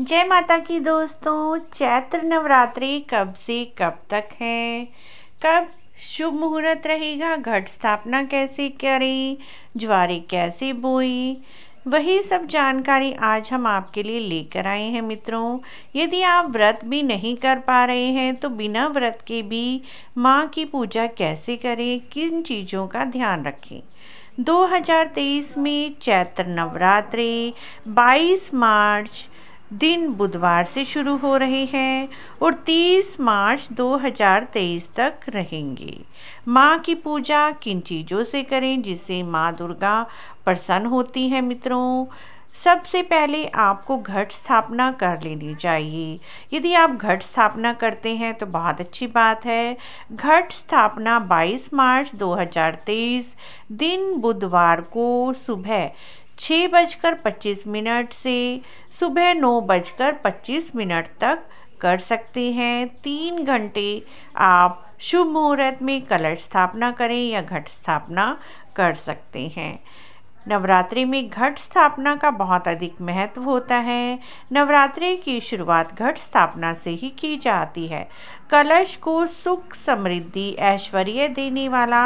जय माता की दोस्तों चैत्र नवरात्रि कब से कब तक है कब शुभ मुहूर्त रहेगा घट स्थापना कैसे करें ज्वारे कैसे बोई वही सब जानकारी आज हम आपके लिए लेकर आए हैं मित्रों यदि आप व्रत भी नहीं कर पा रहे हैं तो बिना व्रत के भी माँ की पूजा कैसे करें किन चीज़ों का ध्यान रखें 2023 में चैत्र नवरात्रि 22 मार्च दिन बुधवार से शुरू हो रहे हैं और 30 मार्च 2023 तक रहेंगे माँ की पूजा किन चीज़ों से करें जिससे माँ दुर्गा प्रसन्न होती है मित्रों सबसे पहले आपको घट स्थापना कर लेनी चाहिए यदि आप घट स्थापना करते हैं तो बहुत अच्छी बात है घट स्थापना 22 मार्च 2023 दिन बुधवार को सुबह छः बजकर पच्चीस मिनट से सुबह नौ बजकर पच्चीस मिनट तक कर सकते हैं तीन घंटे आप शुभ मुहूर्त में कलश स्थापना करें या घट स्थापना कर सकते हैं नवरात्रि में घट स्थापना का बहुत अधिक महत्व होता है नवरात्रि की शुरुआत घट स्थापना से ही की जाती है कलश को सुख समृद्धि ऐश्वर्य देने वाला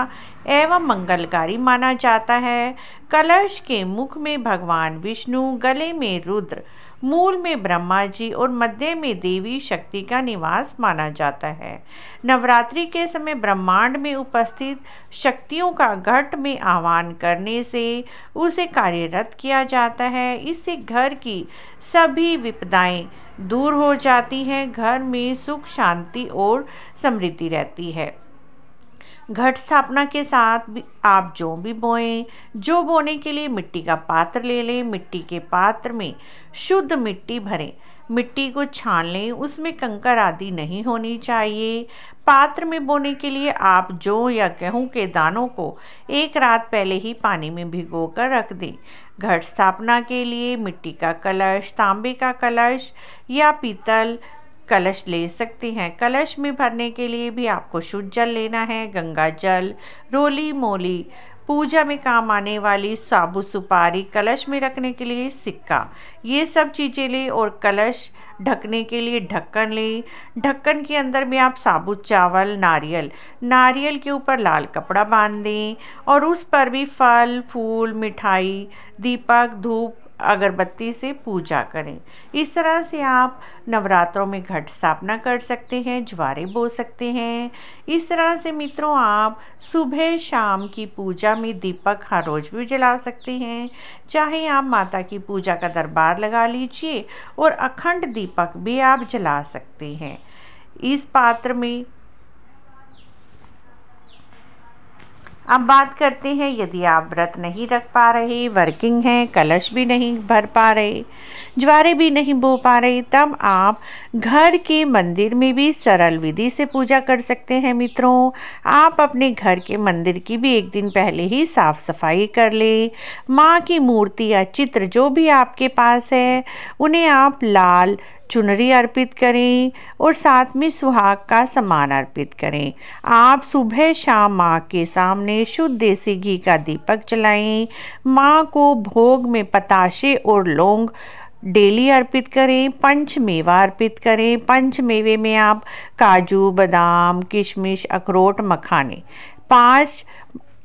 एवं मंगलकारी माना जाता है कलश के मुख में भगवान विष्णु गले में रुद्र मूल में ब्रह्मा जी और मध्य में देवी शक्ति का निवास माना जाता है नवरात्रि के समय ब्रह्मांड में उपस्थित शक्तियों का घट में आह्वान करने से उसे कार्यरत किया जाता है इससे घर की सभी विपदाएं दूर हो जाती हैं घर में सुख शांति और समृद्धि रहती है घट स्थापना के साथ भी आप जो भी बोएं जो बोने के लिए मिट्टी का पात्र ले लें मिट्टी के पात्र में शुद्ध मिट्टी भरें मिट्टी को छान लें उसमें कंकर आदि नहीं होनी चाहिए पात्र में बोने के लिए आप जौ या गेहूं के दानों को एक रात पहले ही पानी में भिगो कर रख दें घट स्थापना के लिए मिट्टी का कलश तांबे का कलश या पीतल कलश ले सकते हैं कलश में भरने के लिए भी आपको शुद्ध जल लेना है गंगा जल रोली मोली पूजा में काम आने वाली साबु सुपारी कलश में रखने के लिए सिक्का ये सब चीज़ें लें और कलश ढकने के लिए ढक्कन लें ढक्कन के अंदर में आप साबुत चावल नारियल नारियल के ऊपर लाल कपड़ा बांध दें और उस पर भी फल फूल मिठाई दीपक धूप अगरबत्ती से पूजा करें इस तरह से आप नवरात्रों में घट स्थापना कर सकते हैं ज्वारे बो सकते हैं इस तरह से मित्रों आप सुबह शाम की पूजा में दीपक हर रोज भी जला सकते हैं चाहे आप माता की पूजा का दरबार लगा लीजिए और अखंड दीपक भी आप जला सकते हैं इस पात्र में अब बात करते हैं यदि आप व्रत नहीं रख पा रहे वर्किंग है कलश भी नहीं भर पा रहे ज्वारे भी नहीं बो पा रहे तब आप घर के मंदिर में भी सरल विधि से पूजा कर सकते हैं मित्रों आप अपने घर के मंदिर की भी एक दिन पहले ही साफ सफाई कर ले माँ की मूर्ति या चित्र जो भी आपके पास है उन्हें आप लाल चुनरी अर्पित करें और साथ में सुहाग का सामान अर्पित करें आप सुबह शाम माँ के सामने शुद्ध देसी घी का दीपक जलाएं माँ को भोग में पताशे और लौंग डेली अर्पित करें पंच मेवा अर्पित करें पंच मेवे में आप काजू बादाम किशमिश अखरोट मखाने पांच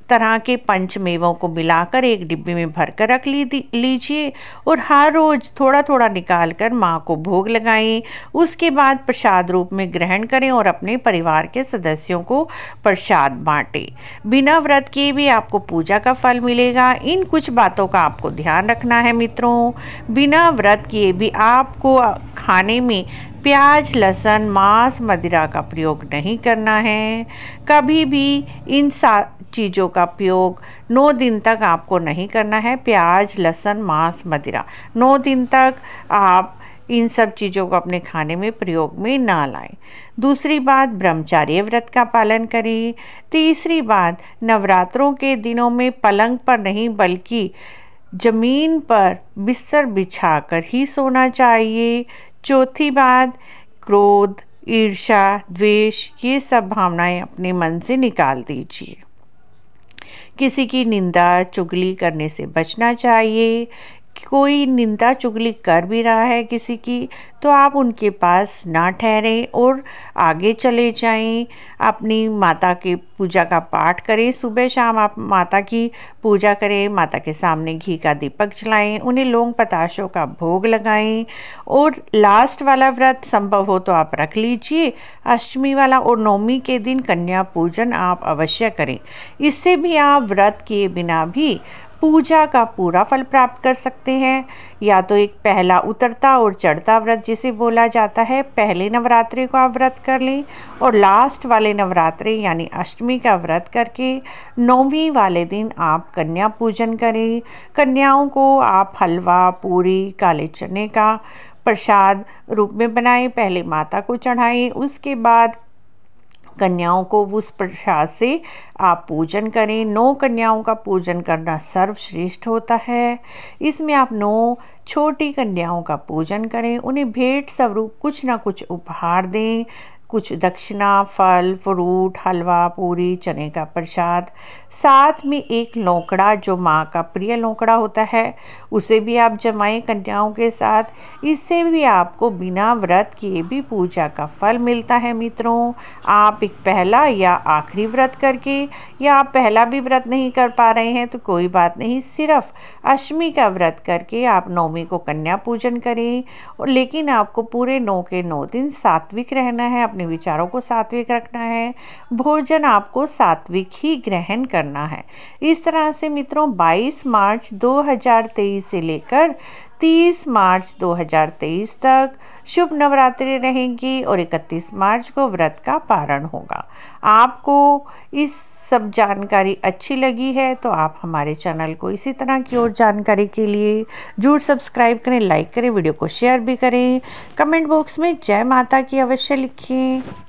तरह के पंचमेवों को मिलाकर एक डिब्बे में भरकर रख ली लीजिए और हर रोज़ थोड़ा थोड़ा निकाल कर माँ को भोग लगाएं उसके बाद प्रसाद रूप में ग्रहण करें और अपने परिवार के सदस्यों को प्रसाद बांटें बिना व्रत किए भी आपको पूजा का फल मिलेगा इन कुछ बातों का आपको ध्यान रखना है मित्रों बिना व्रत किए भी आपको खाने में प्याज लहसुन मांस मदिरा का प्रयोग नहीं करना है कभी भी इन सा चीज़ों का प्रयोग नौ दिन तक आपको नहीं करना है प्याज लहसुन मांस मदिरा नौ दिन तक आप इन सब चीज़ों को अपने खाने में प्रयोग में ना लाएं दूसरी बात ब्रह्मचार्य व्रत का पालन करें तीसरी बात नवरात्रों के दिनों में पलंग पर नहीं बल्कि जमीन पर बिस्तर बिछाकर ही सोना चाहिए चौथी बात क्रोध ईर्षा द्वेष ये सब भावनाएं अपने मन से निकाल दीजिए किसी की निंदा चुगली करने से बचना चाहिए कोई निंदा चुगली कर भी रहा है किसी की तो आप उनके पास ना ठहरें और आगे चले जाएं अपनी माता के पूजा का पाठ करें सुबह शाम आप माता की पूजा करें माता के सामने घी का दीपक जलाएं उन्हें लोंग पताशों का भोग लगाएं और लास्ट वाला व्रत संभव हो तो आप रख लीजिए अष्टमी वाला और नवमी के दिन कन्या पूजन आप अवश्य करें इससे भी आप व्रत किए बिना भी पूजा का पूरा फल प्राप्त कर सकते हैं या तो एक पहला उतरता और चढ़ता व्रत जिसे बोला जाता है पहले नवरात्रि को आप व्रत कर लें और लास्ट वाले नवरात्रि यानी अष्टमी का व्रत करके नौवीं वाले दिन आप कन्या पूजन करें कन्याओं को आप हलवा पूरी काले चने का प्रसाद रूप में बनाएं पहले माता को चढ़ाएं उसके बाद कन्याओं को उस प्रसाद से आप पूजन करें नौ कन्याओं का पूजन करना सर्वश्रेष्ठ होता है इसमें आप नौ छोटी कन्याओं का पूजन करें उन्हें भेंट स्वरूप कुछ ना कुछ उपहार दें कुछ दक्षिणा फल फ्रूट हलवा पूरी चने का प्रसाद साथ में एक लौकड़ा जो माँ का प्रिय लौकड़ा होता है उसे भी आप जमाएं कन्याओं के साथ इससे भी आपको बिना व्रत किए भी पूजा का फल मिलता है मित्रों आप एक पहला या आखिरी व्रत करके या आप पहला भी व्रत नहीं कर पा रहे हैं तो कोई बात नहीं सिर्फ अष्टमी का व्रत करके आप नौमी को कन्या पूजन करें लेकिन आपको पूरे नौ के नौ दिन सात्विक रहना है अपने विचारों को सात्विक रखना है भोजन आपको सात्विक ही ग्रहण करना है इस तरह से मित्रों 22 मार्च 2023 से लेकर 30 मार्च 2023 तक शुभ नवरात्रि रहेंगी और 31 मार्च को व्रत का पारण होगा आपको इस सब जानकारी अच्छी लगी है तो आप हमारे चैनल को इसी तरह की और जानकारी के लिए जरूर सब्सक्राइब करें लाइक करें वीडियो को शेयर भी करें कमेंट बॉक्स में जय माता की अवश्य लिखें